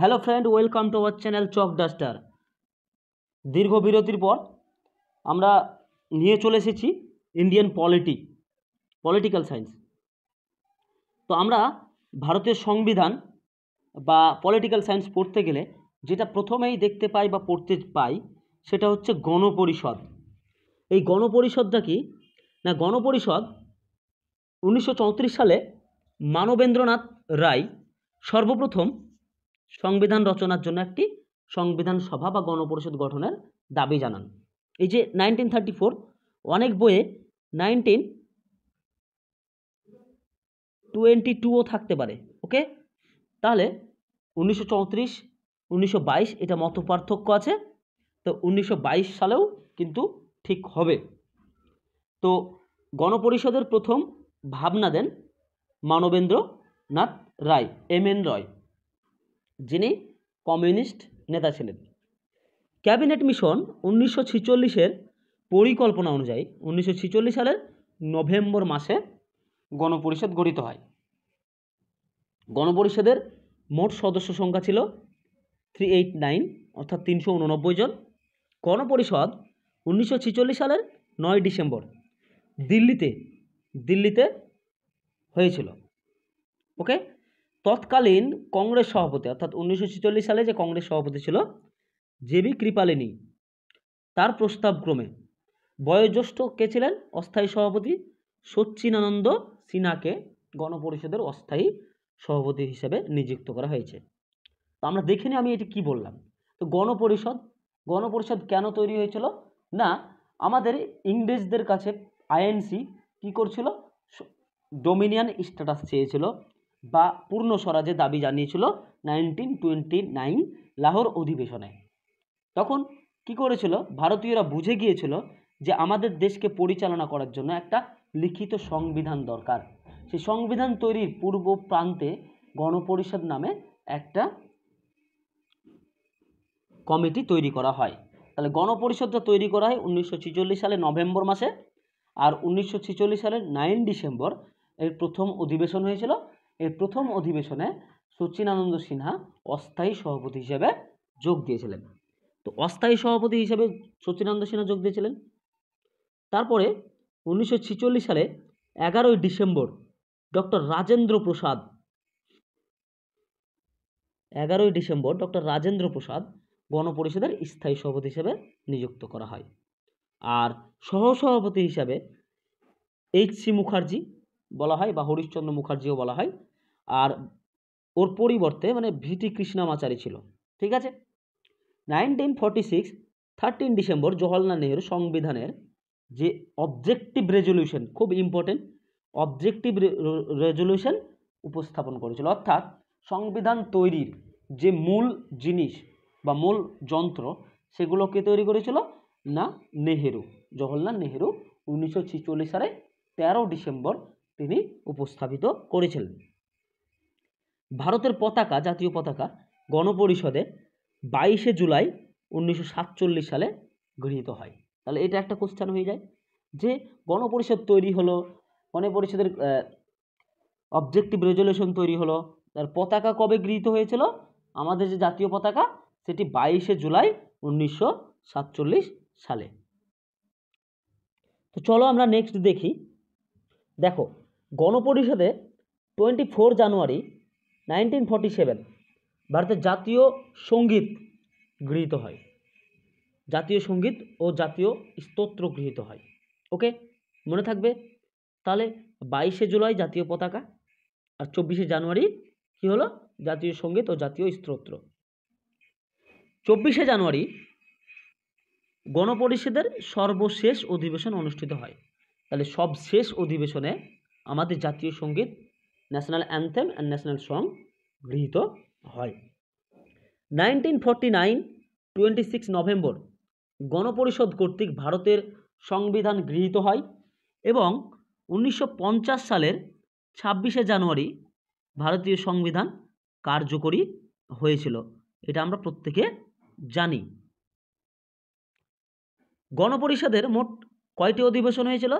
hello friend welcome to our channel chalk duster দীর্ঘ বিরতির পর আমরা নিয়ে চলে এসেছি ইন্ডিয়ান পলিটি পলিটিক্যাল সায়েন্স তো আমরা ভারতের সংবিধান বা পলিটিক্যাল সায়েন্স পড়তে গেলে যেটা প্রথমেই দেখতে পাই বা পড়তে পাই সেটা হচ্ছে গণপরিষদ এই গণপরিষদটা কি না গণপরিষদ উনিশশো সালে মানবেন্দ্রনাথ রায় সর্বপ্রথম সংবিধান রচনার জন্য একটি সংবিধান সভা বা গণপরিষদ গঠনের দাবি জানান এই যে নাইনটিন থার্টি ফোর অনেক বইয়ে নাইনটিন টোয়েন্টি টুও থাকতে পারে ওকে তাহলে উনিশশো চৌত্রিশ উনিশশো বাইশ এটা মত পার্থক্য আছে তো উনিশশো বাইশ সালেও কিন্তু ঠিক হবে তো গণপরিষদের প্রথম ভাবনা দেন মানবেন্দ্রনাথ রায় এম এন রয় যিনি কমিউনিস্ট নেতা ছিলেন ক্যাবিনেট মিশন উনিশশো ছিচল্লিশের পরিকল্পনা অনুযায়ী উনিশশো সালের নভেম্বর মাসে গণপরিষদ গঠিত হয় গণপরিষদের মোট সদস্য সংখ্যা ছিল থ্রি এইট নাইন অর্থাৎ তিনশো উননব্বই জন গণপরিষদ উনিশশো ছিচল্লিশ সালের নয় ডিসেম্বর দিল্লিতে দিল্লিতে হয়েছিল ওকে তৎকালীন কংগ্রেস সভাপতি অর্থাৎ উনিশশো সালে যে কংগ্রেস সভাপতি ছিল জে বি কৃপালিনী তার প্রস্তাবক্রমে বয়োজ্যেষ্ঠ কে ছিলেন অস্থায়ী সভাপতি সচ্চিনানন্দ সিনহাকে গণপরিষদের অস্থায়ী সভাপতি হিসেবে নিযুক্ত করা হয়েছে তো আমরা দেখে আমি এটি কি বললাম তো গণপরিষদ গণপরিষদ কেন তৈরি হয়েছিল না আমাদের ইংরেজদের কাছে আইএনসি কি করছিল ডোমিনিয়ান স্ট্যাটাস চেয়েছিল বা পূর্ণ স্বরাজের দাবি জানিয়েছিল নাইনটিন টোয়েন্টি নাইন লাহোর অধিবেশনে তখন কি করেছিল ভারতীয়রা বুঝে গিয়েছিল যে আমাদের দেশকে পরিচালনা করার জন্য একটা লিখিত সংবিধান দরকার সেই সংবিধান তৈরির পূর্ব প্রান্তে গণপরিষদ নামে একটা কমিটি তৈরি করা হয় তাহলে গণপরিষদটা তৈরি করা হয় উনিশশো সালে নভেম্বর মাসে আর উনিশশো সালের নাইন ডিসেম্বর এর প্রথম অধিবেশন হয়েছিল এর প্রথম অধিবেশনে সচিনানন্দ সিনহা অস্থায়ী সভাপতি হিসেবে যোগ দিয়েছিলেন তো অস্থায়ী সভাপতি হিসেবে সচিনানন্দ সিনহা যোগ দিয়েছিলেন তারপরে উনিশশো সালে এগারোই ডিসেম্বর ডক্টর রাজেন্দ্র প্রসাদ এগারোই ডিসেম্বর ডক্টর রাজেন্দ্র প্রসাদ গণপরিষদের স্থায়ী সভাপতি হিসেবে নিযুক্ত করা হয় আর সহসভাপতি হিসাবে এইচ সি মুখার্জি বলা হয় বা হরিশ্চন্দ্র মুখার্জিও বলা হয় আর ওর পরিবর্তে মানে ভিটি কৃষ্ণামাচারী ছিল ঠিক আছে nineteen forty six thirteen December Jawaharlal Nehru সংবিধানের যে অবজেক্টিভ রেজলিউশন খুব ইম্পর্টেন্ট অবজেক্টিভ রেজলিউশন উপস্থাপন করেছিল অর্থাৎ সংবিধান তৈরির যে মূল জিনিস বা মূল যন্ত্র সেগুলোকে তৈরি করেছিল না নেহেরু জওহরলাল নেহেরু উনিশশো সালে তেরো ডিসেম্বর তিনি উপস্থাপিত করেছিলেন ভারতের পতাকা জাতীয় পতাকা গণপরিষদে বাইশে জুলাই উনিশশো সাতচল্লিশ সালে গৃহীত হয় তাহলে এটা একটা কোশ্চেন হয়ে যায় যে গণপরিষদ তৈরি হলো গণপরিষদের অবজেক্টিভ রেজলিউশন তৈরি হলো তার পতাকা কবে গৃহীত হয়েছিল আমাদের যে জাতীয় পতাকা সেটি বাইশে জুলাই উনিশশো সাতচল্লিশ সালে তো চলো আমরা নেক্সট দেখি দেখো গণপরিষদে twenty four January nineteen forty seven ভারতের জাতীয় সঙ্গীত গৃহীত হয় জাতীয় সঙ্গীত ও জাতীয় স্তোত্র গৃহীত হয় ওকে মনে থাকবে তাহলে বাইশে জুলাই জাতীয় পতাকা আর চব্বিশে জানুয়ারি কী হলো জাতীয় সঙ্গীত ও জাতীয় স্তোত্র চব্বিশে জানুয়ারি গণপরিষদের সর্বশেষ অধিবেশন অনুষ্ঠিত হয় তাহলে সব শেষ অধিবেশনে আমাদের জাতীয় সঙ্গীত national anthem and national song গৃহীত হয় nineteen forty nine twenty six November গণপরিষদ কর্তৃক ভারতের সংবিধান গৃহীত হয় এবং উনিশশো সালের ছাব্বিশে জানুয়ারি ভারতীয় সংবিধান কার্যকরী হয়েছিল এটা আমরা প্রত্যেকে জানি গণপরিষদের মোট কয়টি অধিবেশন হয়েছিল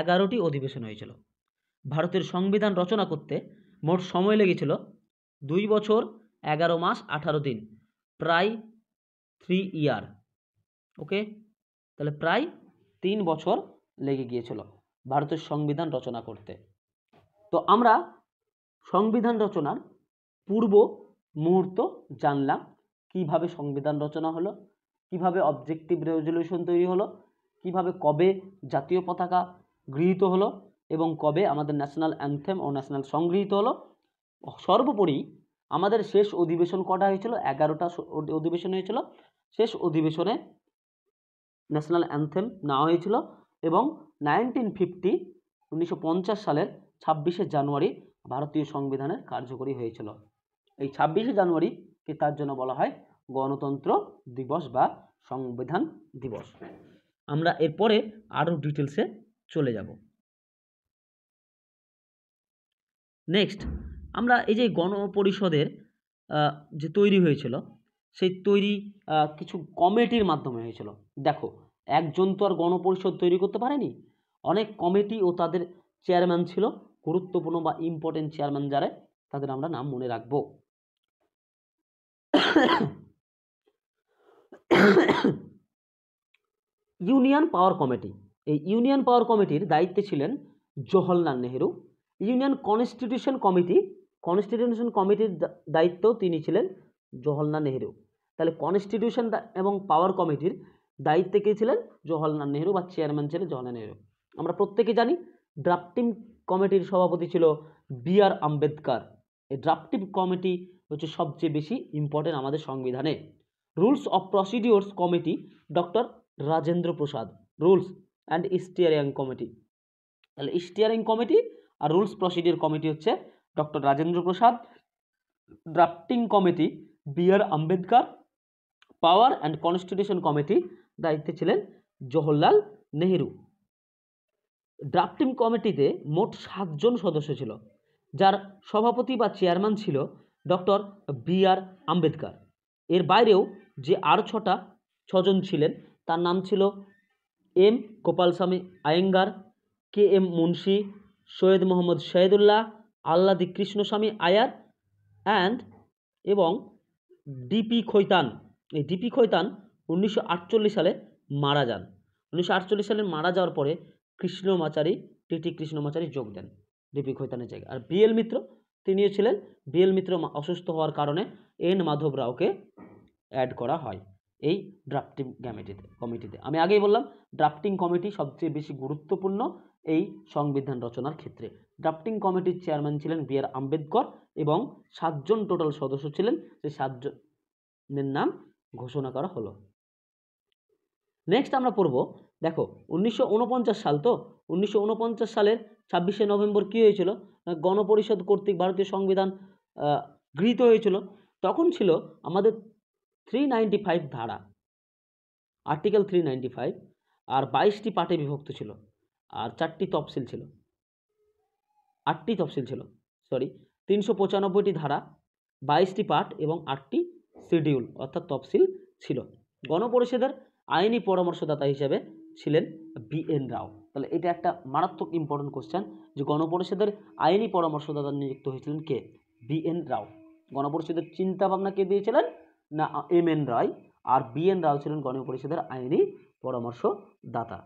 এগারোটি অধিবেশন হয়েছিল ভারতের সংবিধান রচনা করতে মোট সময় লেগেছিল দুই বছর এগারো মাস আঠারো দিন প্রায় থ্রি ইয়ার ওকে তাহলে প্রায় তিন বছর লেগে গিয়েছিল ভারতের সংবিধান রচনা করতে তো আমরা সংবিধান রচনার পূর্ব মুহূর্ত জানলাম কিভাবে সংবিধান রচনা হলো কিভাবে অবজেক্টিভ রেজলিউশন তৈরি হলো কিভাবে কবে জাতীয় পতাকা গৃহীত হলো এবং কবে আমাদের ন্যাশনাল অ্যান্থেম ও ন্যাশনাল সংগৃহীত হলো সর্বোপরি আমাদের শেষ অধিবেশন কটা হয়েছিল এগারোটা অধিবেশন হয়েছিল শেষ অধিবেশনে ন্যাশনাল অ্যান্থেম নেওয়া হয়েছিল এবং নাইনটিন ফিফটি উনিশশো সালের ছাব্বিশে জানুয়ারি ভারতীয় সংবিধানের কার্যকরী হয়েছিল এই ছাব্বিশে জানুয়ারিকে তার জন্য বলা হয় গণতন্ত্র দিবস বা সংবিধান দিবস আমরা এরপরে আরও ডিটেলসে চলে যাব নেক্সট আমরা এই যে গণপরিষদের যে তৈরি হয়েছিল সেই তৈরি কিছু কমিটির মাধ্যমে হয়েছিল দেখো একজন তো আর গণপরিষদ তৈরি করতে পারেনি অনেক কমিটি ও তাদের চেয়ারম্যান ছিল গুরুত্বপূর্ণ বা ইম্পর্টেন্ট চেয়ারম্যান যারা তাদের আমরা নাম মনে রাখব ইউনিয়ন পাওয়ার কমিটি এই ইউনিয়ন পাওয়ার কমিটির দায়িত্বে ছিলেন Jawaharlal Nehru union constitution committee constitution কমিটির দায়িত্ব তিনি ছিলেন জওহরলাল নেহেরু তাহলে কনস্টিটিউশন এবং পাওয়ার কমিটির দায়িত্বে কে ছিলেন জওহরলাল নেহেরু বা চেয়ারম্যান ছিলেন জওহরলাল নেহেরু আমরা প্রত্যেকে জানি ড্রাফটিং কমিটির সভাপতি ছিল বি আর আম্বেদকার এই ড্রাফটিং কমিটি হচ্ছে সবচেয়ে বেশি ইম্পর্টেন্ট আমাদের সংবিধানে rules of procedures committee doctor Rajendra Prasad rules and steering committee তাহলে স্টিয়ারিং কমিটি আর রুলস প্রসিডিউর কমিটি হচ্ছে doctor Rajendra Prasad drafting committee B R Ambedkar power and constitution committee দায়িত্বে ছিলেন জওহরলাল নেহেরু ড্রাফটিং কমিটিতে মোট সাতজন সদস্য ছিল যার সভাপতি বা চেয়ারম্যান ছিল ডক্টর বি আর আম্বেদকর এর বাইরেও যে আর ছটা ছজন ছিলেন তার নাম ছিল M Gopalaswami Ayyangar K M Munshi Syed Mohammad Shahidullah Alladi Krishnaswami Ayyar and এবং ডিপি খৈতান এই ডিপি খৈতান উনিশশো সালে মারা যান উনিশশো সালে মারা যাওয়ার পরে কৃষ্ণমাচারী টিটি কৃষ্ণমাচারী যোগ দেন ডিপি খৈতানের জায়গায় আর বিএল মিত্র তিনিও ছিলেন বিএল মিত্র অসুস্থ হওয়ার কারণে এন মাধব রাওকে অ্যাড করা হয় এই ড্রাফটিং কমিটিতে কমিটিতে আমি আগেই বললাম ড্রাফটিং কমিটি সবচেয়ে বেশি গুরুত্বপূর্ণ এই সংবিধান রচনার ক্ষেত্রে ড্রাফটিং কমিটির চেয়ারম্যান ছিলেন বি আর আম্বেদকর এবং সাতজন টোটাল সদস্য ছিলেন সেই সাতজনের নাম ঘোষণা করা হলো নেক্সট আমরা পড়ব দেখো উনিশশো সাল তো উনিশশো সালের ছাব্বিশে নভেম্বর কী হয়েছিল গণপরিষদ কর্তৃক ভারতীয় সংবিধান গৃহীত হয়েছিল তখন ছিল আমাদের থ্রি নাইনটি ফাইভ ধারা আর্টিকেল থ্রি নাইনটি ফাইভ আর বাইশটি পার্টে বিভক্ত ছিল আর চারটি তফসিল ছিল আটটি তফসিল ছিল সরি তিনশো পঁচানব্বইটি ধারা বাইশটি পার্ট এবং আটটি শিডিউল অর্থাৎ তফসিল ছিল গণপরিষদের আইনি পরামর্শদাতা হিসেবে ছিলেন বিএন রাও তাহলে এটা একটা মারাত্মক ইম্পর্টেন্ট কোশ্চেন যে গণপরিষদের আইনি পরামর্শদাতা নিযুক্ত হয়েছিলেন কে বি এন রাও গণপরিষদের চিন্তাভাবনা কে দিয়েছিলেন না এম এন রায় আর বিএন রাও ছিলেন গণপরিষদের আইনি পরামর্শদাতা